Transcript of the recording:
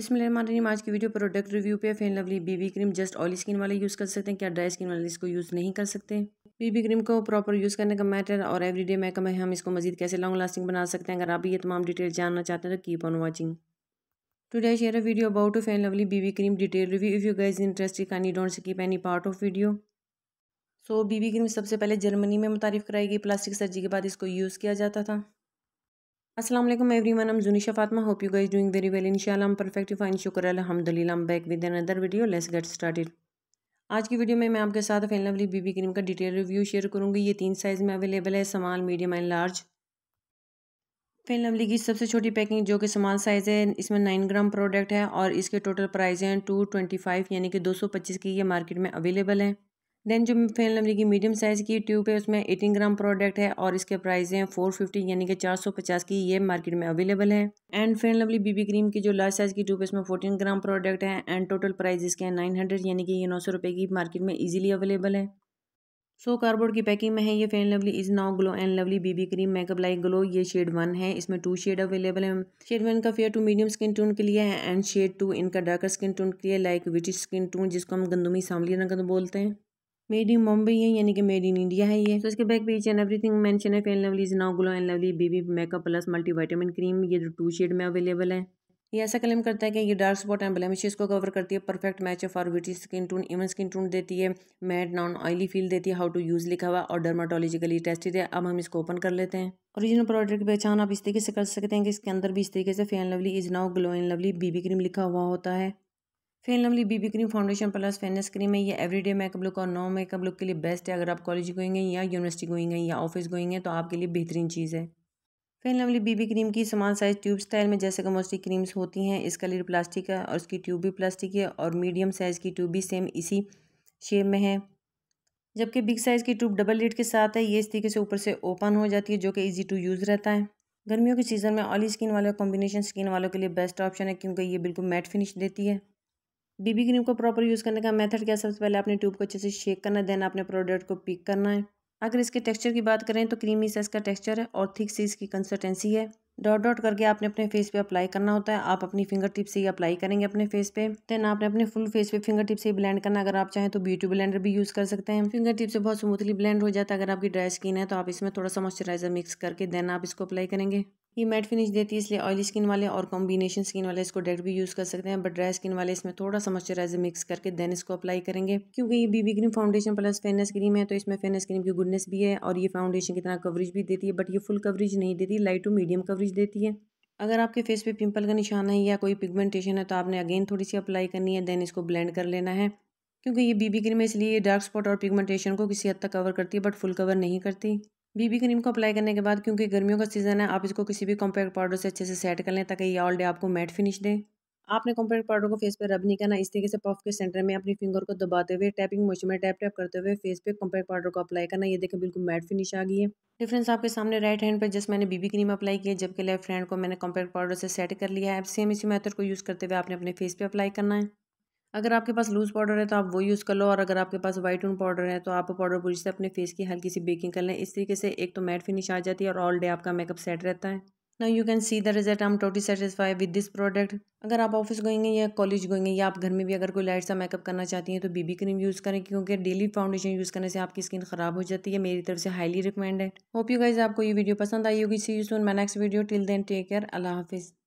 इसमें मानी आज की वीडियो प्रोडक्ट रिव्यू पे Fair and Lovely BB cream just oily skin वाले यूज़ कर सकते हैं क्या ड्राई स्किन वाले इसको यूज़ नहीं कर सकते बीबी क्रीम को प्रॉपर यूज़ करने का मैटर और एवरीडे मेकअप है हम इसको मजीद कैसे लॉन्ग लास्टिंग बना सकते हैं अगर आप ये तमाम डिटेल जानना चाहते हैं तो keep on watching today share a video about to Fair and Lovely BB cream detail review if you guys interested can don't skip any part of video so BB cream सबसे पहले जर्मनी में मुतारफ़ कराई गई plastic surgery के बाद इसको use किया जाता था असलम everyone I'm Junisha Fatma hope you guys doing very well इनशाला परफेक्ट फाइन शुक्र अलहमदिल्ला हम back with another video let's get started आज की वीडियो में मैं आपके साथ फेन लवली बीबी क्रीम का डिटेल रिव्यू शेयर करूंगी ये तीन साइज़ में अवेलेबल है small medium and large Fair and Lovely की सबसे छोटी पैकिंग जो कि समाल साइज़ है इसमें नाइन ग्राम प्रोडक्ट है और इसके टोटल प्राइस हैं टू ट्वेंटी फाइव यानी कि दो सौ पच्चीस की ये मार्केट में अवेलेबल है देन जो फेल नंबर की मीडियम साइज़ की ट्यूब है उसमें एटीन ग्राम प्रोडक्ट है और इसके प्राइस हैं फोर फिफ्टी यानी कि चार सौ पचास की ये मार्केट में अवेलेबल है and Fair Lovely BB cream की जो लार्ज साइज़ की ट्यूब है इसमें फोर्टीन ग्राम प्रोडक्ट है एंड टोटल प्राइस इसके हैं नाइन हंड्रेड यानी कि ये नौ सौ रुपये की मार्केट में ईजिली अवेलेबल है सो so, कार्डबोर्ड की पैकिंग में है ये Fair and Lovely is now Glow and Lovely BB cream makeup like glow ये शेड वन है इसमें टू शेड अवेलेबल है शेड वन का fair to medium skin tone के लिए है एंड शेड टू इनका डार्कर स्किन टोन के लिए लाइक विटिश स्किन टोन जिसको हम गंदुमी सामली रंग बोलते हैं मेड इन मुंबई है यानी कि मेड इन इंडिया है ये तो इसके back page and everything mention है Fair and Lovely is now Glow and Lovely BB makeup plus multi vitamin cream ये जो टू शेड में अवेलेबल है ये ऐसा क्लेम करता है कि ये डार्क स्पॉट एंड ब्लैमिशेस को कवर करती है perfect match for beauty skin tone even skin tone देती है मैट नॉन ऑयली फील देती है हाउ टू यूज़ लिखा हुआ और डर्माटोलॉजिकली टेस्टेड है अब हम इसको ओपन कर लेते हैं ओरिजिनल प्रोडक्ट की पहचान आप इस तरीके से कर सकते हैं कि इसके अंदर भी इस तरीके से Fair and Lovely is now Glow and Lovely BB cream लिखा हुआ होता है Fair and Lovely BB cream foundation plus fairness cream है ये एवरीडे मेकअप लुक और नो मेकअप लुक के लिए बेस्ट है अगर आप कॉलेज गोइंग हैं या यूनिवर्सिटी गोइंग हैं या ऑफिस गोइंग हैं तो आपके लिए बेहतरीन चीज़ है फेन लवली बीबी क्रीम की समान साइज ट्यूब स्टाइल में जैसे कमोस्टी क्रीम्स होती हैं इसका लीड प्लास्टिक है और उसकी ट्यूब भी प्लास्टिक है और मीडियम साइज़ की ट्यूब भी सेम इसी शेप में है जबकि बिग साइज़ की ट्यूब डबल लीड के साथ है ये इस तरीके से ऊपर से ओपन हो जाती है जो कि ईजी टू यूज़ रहता है गर्मियों के सीज़न में ऑली स्किन वाले कॉम्बिनेशन स्किन वालों के लिए बेस्ट ऑप्शन है क्योंकि ये बिल्कुल मैट फिनिश देती है बीबी क्रीम को प्रॉपर यूज़ करने का मेथड क्या सबसे पहले आपने ट्यूब को अच्छे से शेक करना है देन आपने प्रोडक्ट को पिक करना है अगर इसके टेक्सचर की बात करें तो क्रीमी साइज का टेक्सचर है और थिक सी इसकी कंसिस्टेंसी है डॉट डॉट करके आपने अपने फेस पे अप्लाई करना होता है आप अपनी फिंगर टिप से ही अप्लाई करेंगे अपने फेस पे देन आपने अपने फुल फेस पे फिंगर टिप से ही ब्लेंड करना अगर आप चाहें तो ब्यूटी ब्लेंडर भी यूज़ कर सकते हैं फिंगर टिप से बहुत स्मूथली ब्लेंड हो जाता है अगर आपकी ड्राई स्किन है तो आप इसमें थोड़ा सा मॉइस्चराइजर मिक्स करके देन आप इसको अप्लाई करेंगे ये मैट फिनिश देती है इसलिए ऑयली स्किन वाले और कॉम्बिनेशन स्किन वाले इसको डायरेक्ट भी यूज़ कर सकते हैं बट ड्राई स्किन वाले इसमें थोड़ा सा मॉइस्चराइजर मिक्स करके देन इसको अप्लाई करेंगे क्योंकि ये BB cream foundation plus fairness cream है तो इसमें फेनस क्रीम की गुडनेस भी है और ये फाउंडेशन की तरह कवरेज भी देती है बट ये फुल कवरेज नहीं देती लाइट टू मीडियम कवरेज देती है अगर आपके फेस पर पिम्पल का निशान है या कोई पिगमेंटेशन है तो आपने अगेन थोड़ी सी अप्लाई करनी है देन इसको ब्लेंड कर लेना है क्योंकि ये बीबी क्रीम है इसलिए डार्क स्पॉट और पिगमेंटेशन को किसी हद तक कवर करती है बट फुल कवर नहीं करती बीबी क्रीम को अप्लाई करने के बाद क्योंकि गर्मियों का सीज़न है आप इसको किसी भी कॉम्पैक्ट पाउडर से अच्छे से सेट कर लें ताकि ये ऑल डे आपको मैट फिनिश दें आपने कॉम्पैक्ट पाउडर को फेस पर रब नहीं करना इस तरीके से पफ के सेंटर में अपनी फिंगर को दबाते हुए टैपिंग मोशन में टैप टैप करते हुए फेस पर कॉम्पैक्ट पाउडर को अप्लाई करना ये देखें बिल्कुल मैट फिनिश आ गई है डिफ्रेंस आपके सामने राइट हैंड पर जस्ट मैंने बीबी क्रीम अप्लाई किया जबकि लेफ्ट हैंड को मैंने कॉम्पैक्ट पाउडर से सेट कर लिया है सेम इसी मेथड को यूज़ करते हुए आपने अपने फेस पर अप्लाई करना है अगर आपके पास लूज़ पाउडर है तो आप वो यूज़ कर लो और अगर आपके पास वाइट टून पाउडर है तो आप पाउडर पूरी से अपने फेस की हल्की सी बेकिंग कर लें इस तरीके से एक तो मैट फिनिश आ जाती है और ऑल डे आपका मेकअप सेट रहता है ना you can see the result I am totally satisfy with this product अगर आप ऑफिस गएंगे या कॉलेज गएंगे या आप घर में भी अगर कोई लाइट सा मेकअप करना चाहती हैं तो बीबी क्रीम यूज़ करें क्योंकि डेली फाउंडेशन यूज़ करने से आपकी स्किन खराब हो जाती है मेरी तरफ से हाईली रिकमेंड है होप यू गाइज आपको ये वीडियो पसंद आई होगी सी यू सून मै next video till then take care अल्लाह हाफिज़